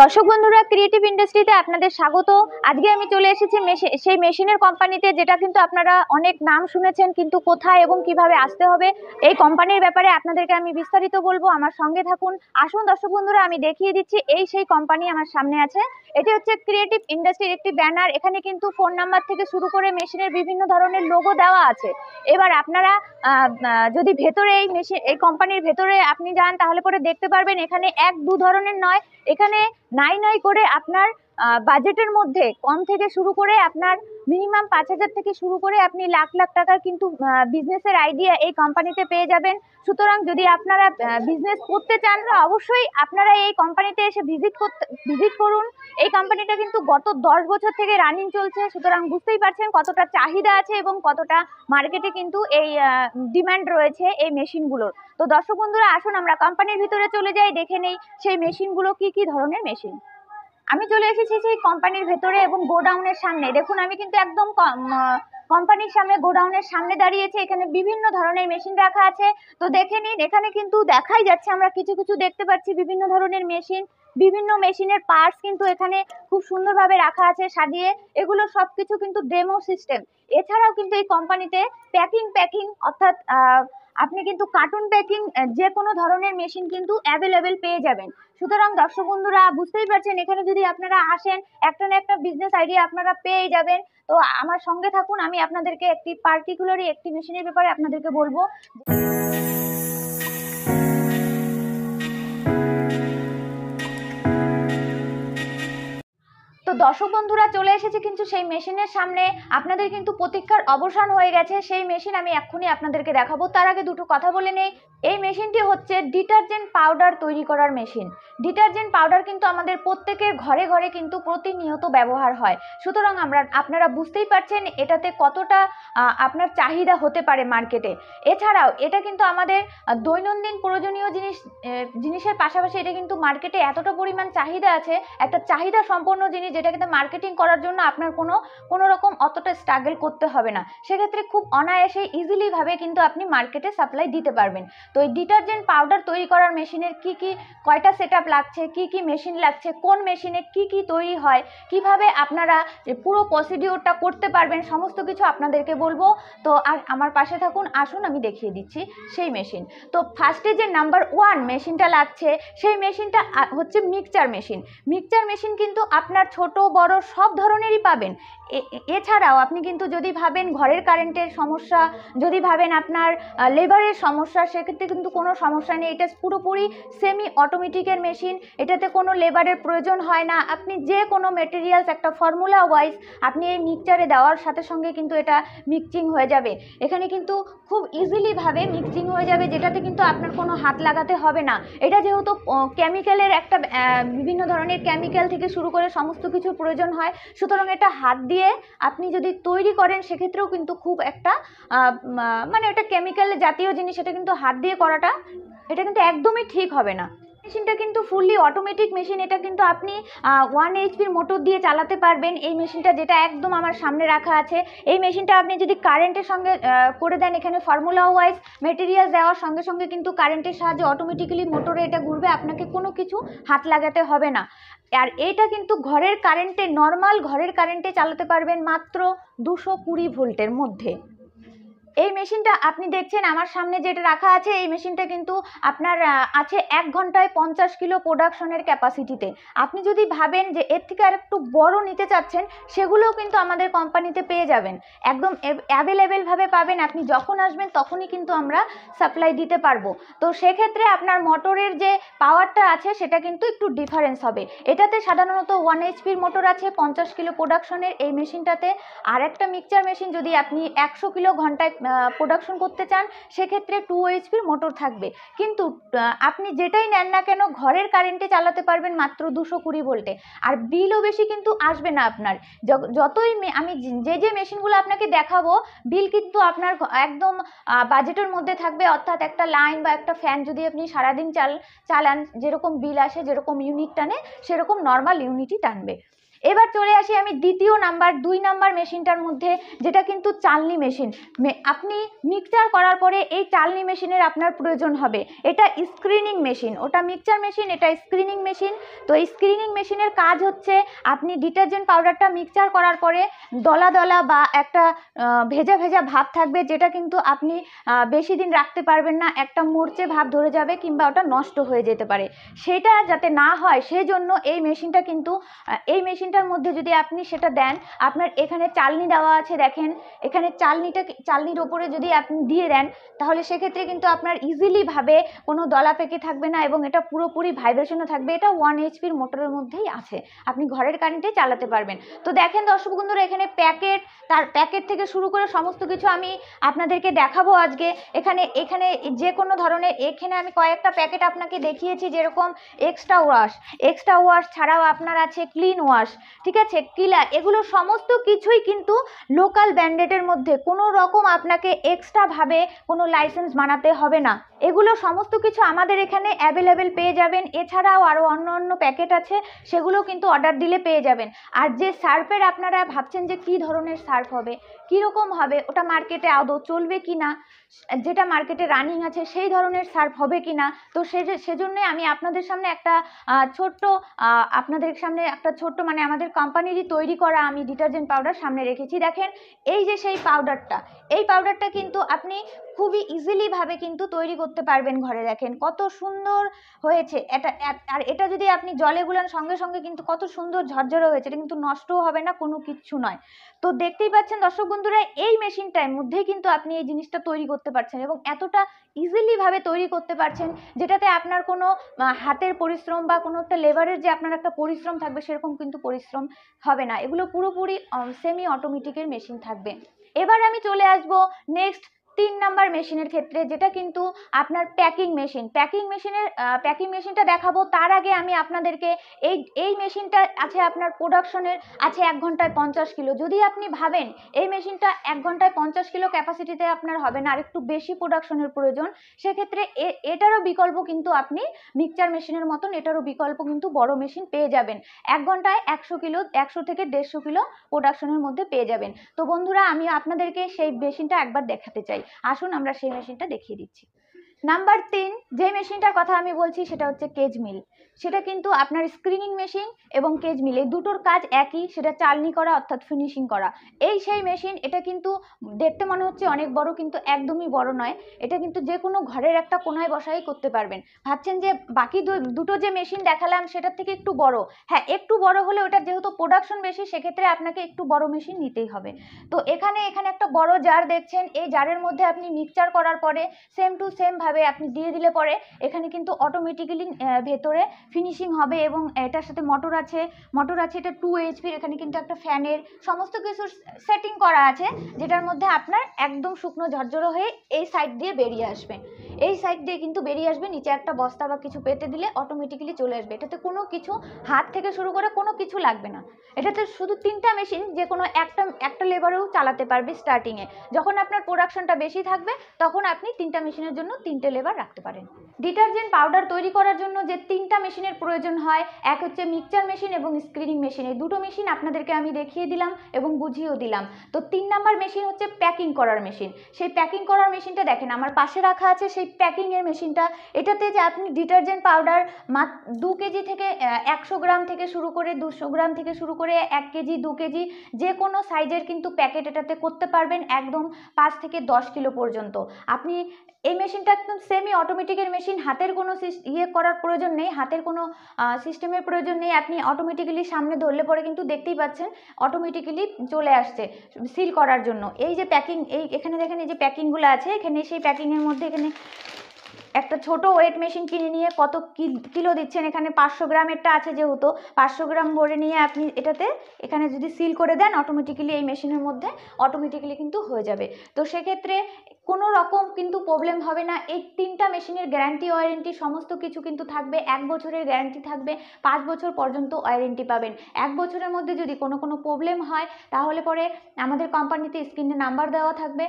দর্শক বন্ধুরা ক্রিয়েটিভ ইন্ডাস্ট্রিতে আপনাদের স্বাগত আজকে আমি চলে এসেছি সেই মেশিনের কোম্পানিতে যেটা কিন্তু আপনারা অনেক নাম শুনেছেন কিন্তু কোথায় এবং কিভাবে আসতে হবে এই কোম্পানির ব্যাপারে আপনাদেরকে আমি বিস্তারিত বলবো আমার সঙ্গে থাকুন আসুন দর্শক বন্ধুরা আমি দেখিয়ে দিচ্ছি এই সেই কোম্পানি আমার সামনে আছে এটি হচ্ছে ক্রিয়েটিভ ইন্ডাস্ট্রির একটি ব্যানার এখানে কিন্তু ফোন নাম্বার থেকে শুরু করে মেশিনের বিভিন্ন ধরনের লোগো দেওয়া আছে এবার আপনারা যদি ভেতরে এই মেশিন এই কোম্পানির ভেতরে আপনি যান তাহলে পরে দেখতে পারবেন এখানে এক দু ধরনের নয় এখানে নাই নাই করে আপনার বাজেটের মধ্যে কম থেকে শুরু করে আপনার মিনিমাম পাঁচ হাজার থেকে শুরু করে আপনি লাখ লাখ টাকার কিন্তু বিজনেসের আইডিয়া এই কোম্পানিতে পেয়ে যাবেন সুতরাং যদি আপনারা বিজনেস করতে চান অবশ্যই আপনারা এই কোম্পানিতে এসে ভিজিট করতে ভিজিট করুন এই কোম্পানিটা কিন্তু গত দশ বছর থেকে রানিং চলছে সুতরাং বুঝতেই পারছেন কতটা চাহিদা আছে এবং কতটা মার্কেটে কিন্তু এই ডিম্যান্ড রয়েছে এই মেশিনগুলোর তো দর্শক বন্ধুরা আসুন আমরা কোম্পানির ভিতরে চলে যাই দেখে নেই সেই মেশিনগুলো কি কি ধরনের মেশিন আমি চলে এসেছি সেই কোম্পানির ভেতরে এবং গোডাউনের সামনে দেখুন আমি কিন্তু একদম কোম্পানির সামনে গোডাউনের সামনে দাঁড়িয়েছে এখানে বিভিন্ন ধরনের মেশিন রাখা আছে তো দেখে নিন এখানে কিন্তু দেখাই যাচ্ছে আমরা কিছু কিছু দেখতে পাচ্ছি বিভিন্ন ধরনের মেশিন বিভিন্ন মেশিনের পার্টস কিন্তু এখানে খুব সুন্দরভাবে রাখা আছে সাজিয়ে এগুলো সব কিছু কিন্তু ডেমো সিস্টেম এছাড়াও কিন্তু এই কোম্পানিতে প্যাকিং প্যাকিং অর্থাৎ আপনি কিন্তু কার্টুন প্যাকিং যে কোনো ধরনের মেশিন কিন্তু অ্যাভেলেবেল পেয়ে যাবেন সুতরাং দর্শক বন্ধুরা বুঝতেই পারছেন এখানে যদি আপনারা আসেন একটা না একটা বিজনেস আইডিয়া আপনারা পেয়ে যাবেন তো আমার সঙ্গে থাকুন আমি আপনাদেরকে একটি পার্টিকুলারই একটি মেশিনের ব্যাপারে আপনাদেরকে বলবো তো দর্শক বন্ধুরা চলে এসেছি কিন্তু সেই মেশিনের সামনে আপনাদের কিন্তু প্রতীক্ষার অবসান হয়ে গেছে সেই মেশিন আমি এক্ষুনি আপনাদেরকে দেখাবো তার আগে দুটো কথা বলে নেই এই মেশিনটি হচ্ছে ডিটারজেন্ট পাউডার তৈরি করার মেশিন ডিটারজেন্ট পাউডার কিন্তু আমাদের প্রত্যেকের ঘরে ঘরে কিন্তু প্রতিনিয়ত ব্যবহার হয় সুতরাং আমরা আপনারা বুঝতেই পারছেন এটাতে কতটা আপনার চাহিদা হতে পারে মার্কেটে এছাড়াও এটা কিন্তু আমাদের দৈনন্দিন প্রয়োজনীয় জিনিস জিনিসের পাশাপাশি এটা কিন্তু মার্কেটে এতটা পরিমাণ চাহিদা আছে একটা চাহিদা সম্পন্ন জিনিস যেটা কিন্তু মার্কেটিং করার জন্য আপনার কোনো কোনো রকম অতটা স্ট্রাগল করতে হবে না সেক্ষেত্রে খুব অনায়াসে ইজিলিভাবে কিন্তু আপনি মার্কেটে সাপ্লাই দিতে পারবেন তো এই ডিটারজেন্ট পাউডার তৈরি করার মেশিনের কি কি কয়টা সেট লাগছে কি কি মেশিন লাগছে কোন মেশিনে কি কি তৈরি হয় কিভাবে আপনারা পুরো প্রসিডিওরটা করতে পারবেন সমস্ত কিছু আপনাদেরকে বলবো তো আর আমার পাশে থাকুন আসুন আমি দেখিয়ে দিচ্ছি সেই মেশিন তো ফার্স্টে যে নাম্বার ওয়ান মেশিনটা লাগছে সেই মেশিনটা হচ্ছে মিক্সচার মেশিন মিক্সচার মেশিন কিন্তু আপনার ছোট ছোট বড় সব ধরনেরই পাবেন এছাড়াও আপনি কিন্তু যদি ভাবেন ঘরের কারেন্টের সমস্যা যদি ভাবেন আপনার লেবারের সমস্যা সেক্ষেত্রে কিন্তু কোনো সমস্যা নেই এটা পুরোপুরি সেমি অটোমেটিকের মেশিন এটাতে কোনো লেবারের প্রয়োজন হয় না আপনি যে কোনো মেটেরিয়ালস একটা ফর্মুলা ওয়াইজ আপনি এই মিক্সচারে দেওয়ার সাথে সঙ্গে কিন্তু এটা মিক্সিং হয়ে যাবে এখানে কিন্তু খুব ইজিলিভাবে মিক্সিং হয়ে যাবে যেটাতে কিন্তু আপনার কোনো হাত লাগাতে হবে না এটা যেহেতু কেমিক্যালের একটা বিভিন্ন ধরনের কেমিক্যাল থেকে শুরু করে সমস্ত কিছু কিছু প্রয়োজন হয় সুতরাং এটা হাত দিয়ে আপনি যদি তৈরি করেন সেক্ষেত্রেও কিন্তু খুব একটা মানে এটা কেমিক্যাল জাতীয় জিনিস এটা কিন্তু হাত দিয়ে করাটা এটা কিন্তু একদমই ঠিক হবে না মেশিনটা কিন্তু ফুললি অটোমেটিক মেশিন এটা কিন্তু আপনি ওয়ান এইচপির মোটর দিয়ে চালাতে পারবেন এই মেশিনটা যেটা একদম আমার সামনে রাখা আছে এই মেশিনটা আপনি যদি কারেন্টের সঙ্গে করে দেন এখানে ফর্মুলা ওয়াইজ মেটেরিয়াল দেওয়ার সঙ্গে সঙ্গে কিন্তু কারেন্টের সাহায্যে অটোমেটিক্যালি মোটরে এটা ঘুরবে আপনাকে কোনো কিছু হাত লাগাতে হবে না আর এটা কিন্তু ঘরের কারেন্টে নর্মাল ঘরের কারেন্টে চালাতে পারবেন মাত্র দুশো কুড়ি ভোল্টের মধ্যে এই মেশিনটা আপনি দেখছেন আমার সামনে যেটা রাখা আছে এই মেশিনটা কিন্তু আপনার আছে এক ঘন্টায় পঞ্চাশ কিলো প্রোডাকশনের ক্যাপাসিটিতে আপনি যদি ভাবেন যে এর থেকে আর একটু বড় নিতে চাচ্ছেন সেগুলোও কিন্তু আমাদের কোম্পানিতে পেয়ে যাবেন একদম অ্যাভেলেবেলভাবে পাবেন আপনি যখন আসবেন তখনই কিন্তু আমরা সাপ্লাই দিতে পারবো তো সেক্ষেত্রে আপনার মোটরের যে পাওয়ারটা আছে সেটা কিন্তু একটু ডিফারেন্স হবে এটাতে সাধারণত ওয়ান এইচপির মোটর আছে পঞ্চাশ কিলো প্রোডাকশনের এই মেশিনটাতে আর একটা মিক্সচার মেশিন যদি আপনি একশো কিলো ঘন্টায় প্রোডাকশন করতে চান সেক্ষেত্রে টু এইচপির মোটর থাকবে কিন্তু আপনি যেটাই নেন না কেন ঘরের কারেন্টে চালাতে পারবেন মাত্র দুশো কুড়ি ভোল্টে আর বিলও বেশি কিন্তু আসবে না আপনার যতই আমি যে যে মেশিনগুলো আপনাকে দেখাবো বিল কিন্তু আপনার একদম বাজেটের মধ্যে থাকবে অর্থাৎ একটা লাইন বা একটা ফ্যান যদি আপনি সারাদিন চাল চালান যেরকম বিল আসে যেরকম ইউনিট টানে সেরকম নর্মাল ইউনিটই টানবে এবার চলে আসি আমি দ্বিতীয় নাম্বার দুই নাম্বার মেশিনটার মধ্যে যেটা কিন্তু চালনি মেশিন আপনি মিক্সচার করার পরে এই চালনি মেশিনের আপনার প্রয়োজন হবে এটা স্ক্রিনিং মেশিন ওটা মিক্সচার মেশিন এটা স্ক্রিনিং মেশিন তো এই স্ক্রিনিং মেশিনের কাজ হচ্ছে আপনি ডিটারজেন্ট পাউডারটা মিক্সচার করার পরে দলা দলা বা একটা ভেজা ভেজা ভাব থাকবে যেটা কিন্তু আপনি বেশি দিন রাখতে পারবেন না একটা মরচে ভাব ধরে যাবে কিংবা ওটা নষ্ট হয়ে যেতে পারে সেটা যাতে না হয় সেজন্য এই মেশিনটা কিন্তু এই মেশিন মেশিনটার মধ্যে যদি আপনি সেটা দেন আপনার এখানে চালনি দেওয়া আছে দেখেন এখানে চালনিটা চালনির ওপরে যদি আপনি দিয়ে দেন তাহলে সেক্ষেত্রে কিন্তু আপনার ইজিলিভাবে কোনো দলা পেকে থাকবে না এবং এটা পুরোপুরি ভাইব্রেশনও থাকবে এটা ওয়ান এইচপির মোটরের মধ্যেই আছে আপনি ঘরের কারেন্টে চালাতে পারবেন তো দেখেন দর্শক বন্ধুরা এখানে প্যাকেট তার প্যাকেট থেকে শুরু করে সমস্ত কিছু আমি আপনাদেরকে দেখাবো আজকে এখানে এখানে যে কোনো ধরনের এখানে আমি কয়েকটা প্যাকেট আপনাকে দেখিয়েছি যেরকম এক্সট্রা ওয়াশ এক্সট্রা ওয়াশ ছাড়াও আপনার আছে ক্লিন ওয়াশ ঠিক আছে কিলা এগুলো সমস্ত কিছুই কিন্তু লোকাল ব্যান্ডেডের মধ্যে কোনো রকম আপনাকে এক্সট্রাভাবে কোনো লাইসেন্স বানাতে হবে না এগুলো সমস্ত কিছু আমাদের এখানে অ্যাভেলেবেল পেয়ে যাবেন এছাড়াও আরও অন্য অন্য প্যাকেট আছে সেগুলো কিন্তু অর্ডার দিলে পেয়ে যাবেন আর যে সার্ফের আপনারা ভাবছেন যে কি ধরনের সার্ফ হবে কীরকম হবে ওটা মার্কেটে আদৌ চলবে কি না যেটা মার্কেটে রানিং আছে সেই ধরনের সার্ফ হবে কি না তো সে সেজন্যই আমি আপনাদের সামনে একটা ছোট্ট আপনাদের সামনে একটা ছোট্ট মানে আমাদের কোম্পানিরই তৈরি করা আমি ডিটারজেন্ট পাউডার সামনে রেখেছি দেখেন এই যে সেই পাউডারটা এই পাউডারটা কিন্তু আপনি খুবই ইজিলিভাবে কিন্তু তৈরি করতে পারবেন ঘরে দেখেন কত সুন্দর হয়েছে এটা আর এটা যদি আপনি জলে গুলান সঙ্গে সঙ্গে কিন্তু কত সুন্দর ঝরঝরে হয়েছে এটা কিন্তু নষ্টও হবে না কোনো কিচ্ছু নয় তো দেখতেই পাচ্ছেন দর্শক বন্ধুরা এই মেশিনটার মধ্যেই কিন্তু আপনি এই জিনিসটা তৈরি করতে পারছেন এবং এতটা ইজিলিভাবে তৈরি করতে পারছেন যেটাতে আপনার কোনো হাতের পরিশ্রম বা কোনো একটা লেবারের যে আপনার একটা পরিশ্রম থাকবে সেরকম কিন্তু পরিশ্রম হবে না এগুলো পুরোপুরি সেমি অটোমেটিকের মেশিন থাকবে এবার আমি চলে আসব নেক্সট তিন নাম্বার মেশিনের ক্ষেত্রে যেটা কিন্তু আপনার প্যাকিং মেশিন প্যাকিং মেশিনের প্যাকিং মেশিনটা দেখাবো তার আগে আমি আপনাদেরকে এই এই মেশিনটা আছে আপনার প্রোডাকশনের আছে এক ঘন্টায় পঞ্চাশ কিলো যদি আপনি ভাবেন এই মেশিনটা এক ঘন্টায় পঞ্চাশ কিলো ক্যাপাসিটিতে আপনার হবে না আর একটু বেশি প্রোডাকশনের প্রয়োজন সেক্ষেত্রে এটারও বিকল্প কিন্তু আপনি মিক্সচার মেশিনের মতন এটারও বিকল্প কিন্তু বড় মেশিন পেয়ে যাবেন এক ঘন্টায় একশো কিলো একশো থেকে দেড়শো কিলো প্রোডাকশনের মধ্যে পেয়ে যাবেন তো বন্ধুরা আমি আপনাদেরকে সেই মেশিনটা একবার দেখাতে চাই আসুন আমরা সেই মেশিনটা দেখিয়ে দিচ্ছি নাম্বার তিন যে মেশিনটার কথা আমি বলছি সেটা হচ্ছে কেজ মিল সেটা কিন্তু আপনার স্ক্রিনিং মেশিন এবং কেজ মিল এই দুটোর কাজ একই সেটা চালনি করা অর্থাৎ ফিনিশিং করা এই সেই মেশিন এটা কিন্তু দেখতে মনে হচ্ছে অনেক বড় কিন্তু একদমই বড় নয় এটা কিন্তু যে কোনো ঘরের একটা কোনায় বসাই করতে পারবেন ভাবছেন যে বাকি দুটো যে মেশিন দেখালাম সেটার থেকে একটু বড় হ্যাঁ একটু বড় হলে ওটা যেহেতু প্রোডাকশন বেশি সেক্ষেত্রে আপনাকে একটু বড় মেশিন নিতেই হবে তো এখানে এখানে একটা বড় জার দেখছেন এই জারের মধ্যে আপনি মিক্সচার করার পরে সেম টু সেম ভাবে আপনি দিয়ে দিলে পরে এখানে কিন্তু অটোমেটিক্যালি ভেতরে ফিনিশিং হবে এবং এটার সাথে মোটর আছে মোটর আছে এটা টু এইচপির এখানে কিন্তু একটা ফ্যানের সমস্ত কিছু সেটিং করা আছে যেটার মধ্যে আপনার একদম শুকনো ঝরঝরো হয়ে এই সাইড দিয়ে বেরিয়ে আসবে এই সাইড দিয়ে কিন্তু বেরিয়ে আসবে নিচে একটা বস্তা বা কিছু পেতে দিলে অটোমেটিক্যালি চলে আসবে এটাতে কোনো কিছু হাত থেকে শুরু করে কোনো কিছু লাগবে না এটাতে শুধু তিনটা মেশিন যে কোনো একটা একটা লেবারেও চালাতে পারবে স্টার্টিংয়ে যখন আপনার প্রোডাকশনটা বেশি থাকবে তখন আপনি তিনটা মেশিনের জন্য তিনটে লেবার রাখতে পারেন ডিটারজেন্ট পাউডার তৈরি করার জন্য যে তিনটা মেশিনের প্রয়োজন হয় এক হচ্ছে মিক্সচার মেশিন এবং স্ক্রিনিং মেশিন এই দুটো মেশিন আপনাদেরকে আমি দেখিয়ে দিলাম এবং বুঝিয়েও দিলাম তো তিন নাম্বার মেশিন হচ্ছে প্যাকিং করার মেশিন সেই প্যাকিং করার মেশিনটা দেখেন আমার পাশে রাখা আছে সেই প্যাকিং এর মেশিনটা এটাতে যে আপনি ডিটারজেন্ট পাউডার মা দু কেজি থেকে একশো গ্রাম থেকে শুরু করে দুশো গ্রাম থেকে শুরু করে এক কেজি দু কেজি যে কোনো সাইজের কিন্তু প্যাকেট এটাতে করতে পারবেন একদম পাঁচ থেকে দশ কিলো পর্যন্ত আপনি এই মেশিনটা একদম সেমি অটোমেটিকের মেশিন হাতের কোনো ইয়ে করার প্রয়োজন নেই হাতের কোনো সিস্টেমের প্রয়োজন নেই আপনি অটোমেটিক্যালি সামনে ধরলে পরে কিন্তু দেখতেই পাচ্ছেন অটোমেটিক্যালি চলে আসছে সিল করার জন্য এই যে প্যাকিং এই এখানে দেখেন এই যে প্যাকিংগুলো আছে এখানে সেই প্যাকিংয়ের মধ্যে এখানে একটা ছোট ওয়েট মেশিন কিনে নিয়ে কত কিলো দিচ্ছেন এখানে পাঁচশো গ্রামেরটা আছে যেহেতু পাঁচশো গ্রাম ভরে নিয়ে আপনি এটাতে এখানে যদি সিল করে দেন অটোমেটিক্যালি এই মেশিনের মধ্যে অটোমেটিক্যালি কিন্তু হয়ে যাবে তো সেক্ষেত্রে কোনো রকম কিন্তু প্রবলেম হবে না এই তিনটা মেশিনের গ্যারান্টি ওয়ারেন্টি সমস্ত কিছু কিন্তু থাকবে এক বছরের গ্যারান্টি থাকবে পাঁচ বছর পর্যন্ত ওয়ারেন্টি পাবেন এক বছরের মধ্যে যদি কোনো কোনো প্রবলেম হয় তাহলে পরে আমাদের কোম্পানিতে স্ক্রিনে নাম্বার দেওয়া থাকবে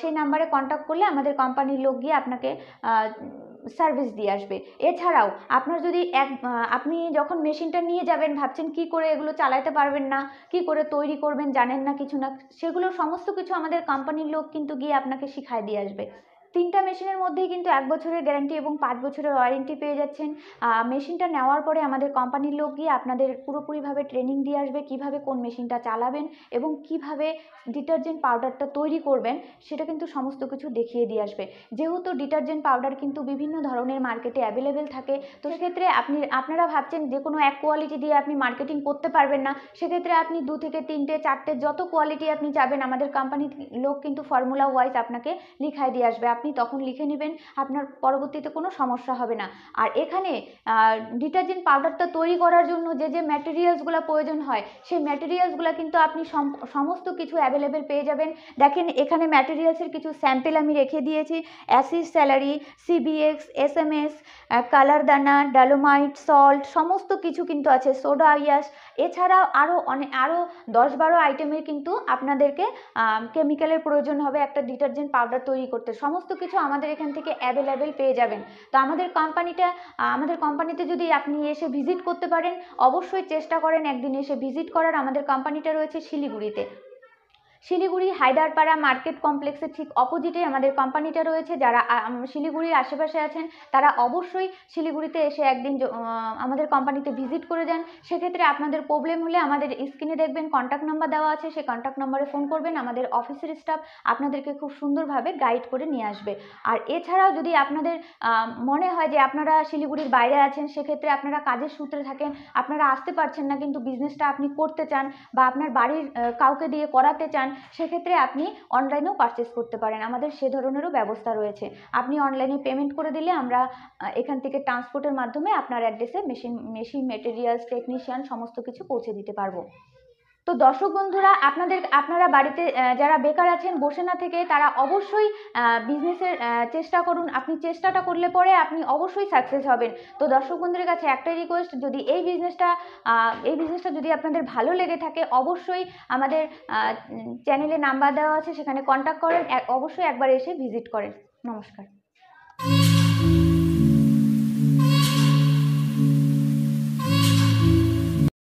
সেই নাম্বারে কন্ট্যাক্ট করলে আমাদের কোম্পানির লোক গিয়ে আপনাকে সার্ভিস দিয়ে আসবে এছাড়াও আপনার যদি এক আপনি যখন মেশিনটা নিয়ে যাবেন ভাবছেন কি করে এগুলো চালাতে পারবেন না কি করে তৈরি করবেন জানেন না কিছু না সেগুলো সমস্ত কিছু আমাদের কোম্পানির লোক কিন্তু গিয়ে আপনাকে শিখায় দিয়ে আসবে তিনটা মেশিনের মধ্যেই কিন্তু এক বছরের গ্যারান্টি এবং পাঁচ বছরের ওয়ারেন্টি পেয়ে যাচ্ছেন মেশিনটা নেওয়ার পরে আমাদের কোম্পানির লোক গিয়ে আপনাদের পুরোপুরিভাবে ট্রেনিং দিয়ে আসবে কিভাবে কোন মেশিনটা চালাবেন এবং কিভাবে ডিটারজেন্ট পাউডারটা তৈরি করবেন সেটা কিন্তু সমস্ত কিছু দেখিয়ে দিয়ে আসবে যেহেতু ডিটারজেন্ট পাউডার কিন্তু বিভিন্ন ধরনের মার্কেটে অ্যাভেলেবেল থাকে তো সেক্ষেত্রে আপনি আপনারা ভাবছেন যে কোনো এক কোয়ালিটি দিয়ে আপনি মার্কেটিং করতে পারবেন না সেক্ষেত্রে আপনি দু থেকে তিনটে চারটে যত কোয়ালিটি আপনি চাবেন আমাদের কোম্পানির লোক কিন্তু ফর্মুলা ওয়াইজ আপনাকে লিখায় দিয়ে আসবে আপনি তখন লিখে নেবেন আপনার পরবর্তীতে কোনো সমস্যা হবে না আর এখানে ডিটারজেন্ট পাউডারটা তৈরি করার জন্য যে যে ম্যাটেরিয়ালসগুলো প্রয়োজন হয় সেই ম্যাটেরিয়ালসগুলো কিন্তু আপনি সমস্ত কিছু অ্যাভেলেবেল পেয়ে যাবেন দেখেন এখানে ম্যাটেরিয়ালসের কিছু স্যাম্পেল আমি রেখে দিয়েছি অ্যাসিড স্যালারি সিবিএক্স এস এম এস কালারদানা ডালোমাইট সল্ট সমস্ত কিছু কিন্তু আছে সোডা ইয়াস এছাড়া আরও অনেক আরও দশ বারো আইটেমের কিন্তু আপনাদেরকে কেমিক্যালের প্রয়োজন হবে একটা ডিটারজেন্ট পাউডার তৈরি করতে সমস্ত সমস্ত কিছু আমাদের এখান থেকে অ্যাভেলেবেল পেয়ে যাবেন তো আমাদের কোম্পানিটা আমাদের কোম্পানিতে যদি আপনি এসে ভিজিট করতে পারেন অবশ্যই চেষ্টা করেন একদিন এসে ভিজিট করার আমাদের কোম্পানিটা রয়েছে শিলিগুড়িতে শিলিগুড়ি হায়দারপাড়া মার্কেট কমপ্লেক্সের ঠিক অপোজিটে আমাদের কোম্পানিটা রয়েছে যারা শিলিগুড়ির আশেপাশে আছেন তারা অবশ্যই শিলিগুড়িতে এসে একদিন আমাদের কোম্পানিতে ভিজিট করে যান সেক্ষেত্রে আপনাদের প্রবলেম হলে আমাদের স্ক্রিনে দেখবেন কন্ট্যাক্ট নাম্বার দেওয়া আছে সেই কন্ট্যাক্ট নাম্বারে ফোন করবেন আমাদের অফিসের স্টাফ আপনাদেরকে খুব সুন্দরভাবে গাইড করে নিয়ে আসবে আর এছাড়াও যদি আপনাদের মনে হয় যে আপনারা শিলিগুড়ির বাইরে আছেন সেক্ষেত্রে আপনারা কাজের সূত্রে থাকেন আপনারা আসতে পারছেন না কিন্তু বিজনেসটা আপনি করতে চান বা আপনার বাড়ির কাউকে দিয়ে করাতে চান সেক্ষেত্রে আপনি অনলাইনেও পারচেস করতে পারেন আমাদের সে ধরনেরও ব্যবস্থা রয়েছে আপনি অনলাইনে পেমেন্ট করে দিলে আমরা এখান থেকে ট্রান্সপোর্টের মাধ্যমে আপনার অ্যাড্রেসে মেশিন মেশিন মেটেরিয়ালস টেকনিশিয়ান সমস্ত কিছু পৌঁছে দিতে পারবো তো দর্শক বন্ধুরা আপনাদের আপনারা বাড়িতে যারা বেকার আছেন বসে না থেকে তারা অবশ্যই বিজনেসের চেষ্টা করুন আপনি চেষ্টাটা করলে পরে আপনি অবশ্যই সাকসেস হবেন তো দর্শক বন্ধুদের কাছে একটাই রিকোয়েস্ট যদি এই বিজনেসটা এই বিজনেসটা যদি আপনাদের ভালো লেগে থাকে অবশ্যই আমাদের চ্যানেলে নাম্বার দেওয়া আছে সেখানে কন্ট্যাক্ট করেন অবশ্যই একবার এসে ভিজিট করেন নমস্কার